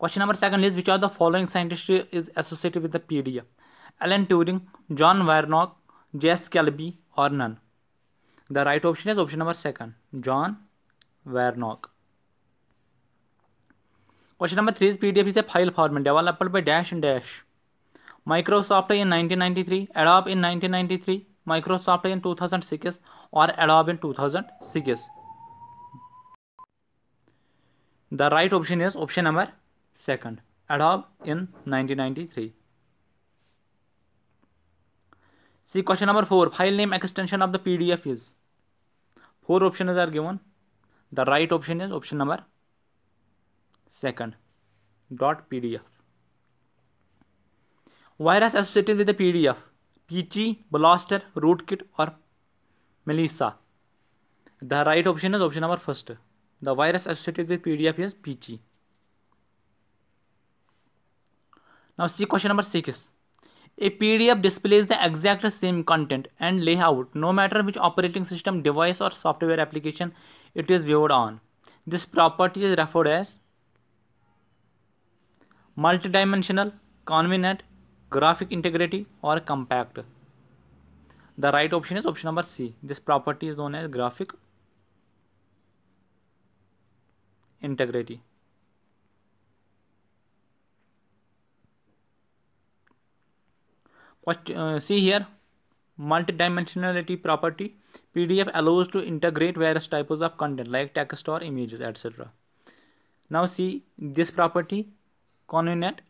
Question number second is which are the following scientist is associated with the PDF Alan Turing John Warnock Jess Calby और none the right option is option number second John Warnock question number three is P D F is a file format developed by dash and dash Microsoft in nineteen ninety three Adobe in nineteen ninety three Microsoft in two thousand six और Adobe in two thousand six the right option is option number second et al in 1993. See question number 4 file name extension of the PDF is four options are given the right option is option number second dot PDF virus associated with the PDF Peachy, Blaster, Rootkit or Melissa the right option is option number first the virus associated with PDF is Peachy now see question number 6 a pdf displays the exact same content and layout no matter which operating system device or software application it is viewed on this property is referred as multidimensional convenient graphic integrity or compact the right option is option number c this property is known as graphic integrity what uh, see here multidimensionality property pdf allows to integrate various types of content like text or images etc now see this property convenient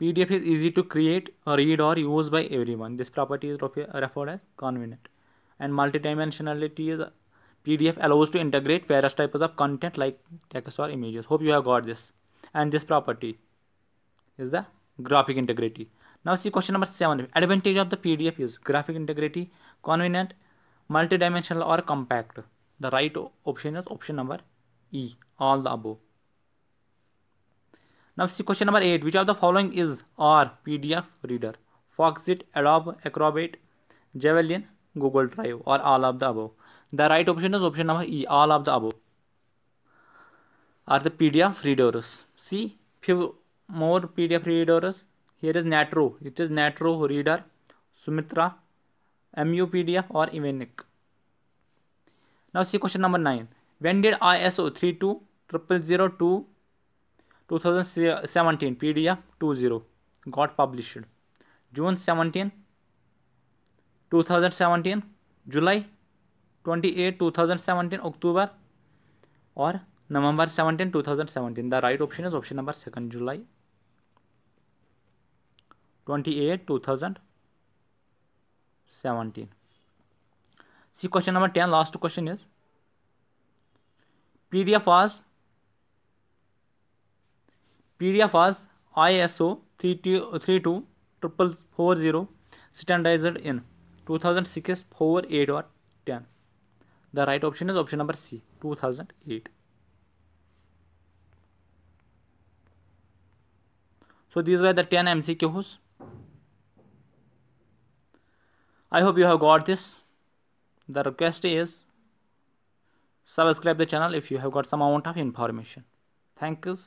pdf is easy to create read or use by everyone this property is referred as convenient and multidimensionality is pdf allows to integrate various types of content like text or images hope you have got this and this property is the graphic integrity now see question number seven. advantage of the pdf is graphic integrity convenient multidimensional or compact the right option is option number e all the above now see question number eight. which of the following is our pdf reader foxit adobe acrobat javelin google drive or all of the above the right option is option number e all of the above are the pdf readers see few more pdf readers here is natro it is natro reader sumitra mupedia or evenic now see question number 9 when did iso 32002 2017 pdf 20 got published june 17 2017 July 28 2017 October और November 17 2017 the right option is option number second July twenty eight two thousand seventeen C question number ten last question is P D F as P D F as I S O three two three two triple four zero in two six four eight 4 ten the 10 option is option number C two c eight so these were the 10 mcqs I hope you have got this. The request is subscribe the channel if you have got some amount of information. Thank you.